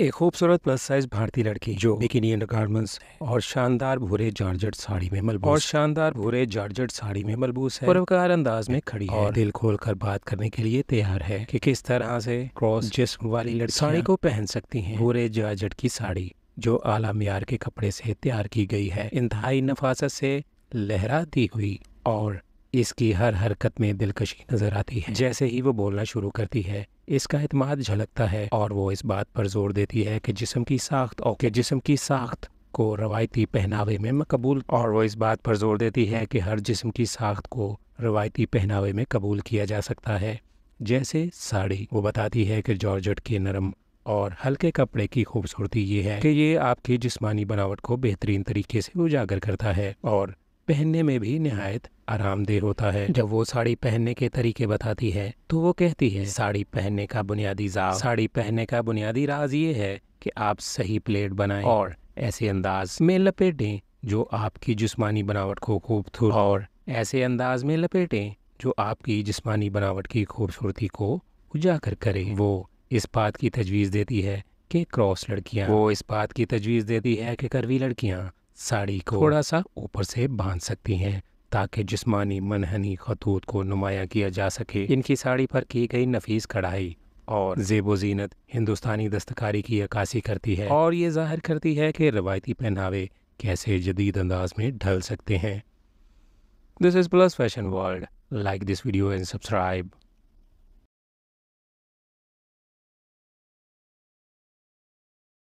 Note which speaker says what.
Speaker 1: एक खूबसूरत plus size भारतीय लड़की जो बिकिनी गार्मेंट्स और शानदार भूरे जॉर्जेट साड़ी में मलबूस और शानदार भूरे जॉर्जेट साड़ी में मलबूस है पुरकार अंदाज में खड़ी है और दिल खोल कर बात करने के लिए तैयार है कि किस तरह से क्रॉस जिस्म वाली लड़की साड़ी को पहन सकती है भूरे जॉर्जेट की साड़ी जो आला म्यार के कपड़े से तैयार की गई है इंतहाई नफासत से लहराती हुई और इसकी हर हरकत में दिलकशी नजर आती है जैसे ही वो बोलना शुरू करती है इसका अतमाद झलकता है और वो इस बात पर जोर देती है कि जिसम की साख्त और जिसम की साख्त को रवायती पहनावे में मकबूल और वो इस बात पर जोर देती है कि हर जिसम की साख्त को रवायती पहनावे में कबूल किया जा सकता है जैसे साड़ी वो बताती है कि जॉर्जट के नरम और हल्के कपड़े की खूबसूरती ये है कि ये आपकी जिस्मानी बनावट को बेहतरीन तरीके से उजागर करता है और पहनने में भी नहायत आरामदेह होता है जब वो साड़ी पहनने के तरीके बताती है तो वो कहती है साड़ी पहनने का बुनियादी साड़ी पहनने का बुनियादी राज ये है कि आप सही प्लेट बनाएं और ऐसे अंदाज में लपेटें जो आपकी जिस्मानी बनावट को खूबसूरत और ऐसे अंदाज में लपेटें जो आपकी जिस्मानी बनावट की खूबसूरती को उजागर करे वो इस बात की तजवीज़ देती है कि क्रॉस लड़कियां वो इस बात की तजवीज़ देती है कि करवी लड़कियां साड़ी को थोड़ा सा ऊपर से बांध सकती हैं ताकि जिस्मानी मनहनी खतूत को नुमाया किया जा सके इनकी साड़ी पर की गई नफीस कढ़ाई और जेबो जीनत हिंदुस्तानी दस्तकारी की अक्सी करती है और ये जाहिर करती है कि रवायती पहनावे कैसे जदीद अंदाज में ढल सकते हैं this is plus fashion world like this video and subscribe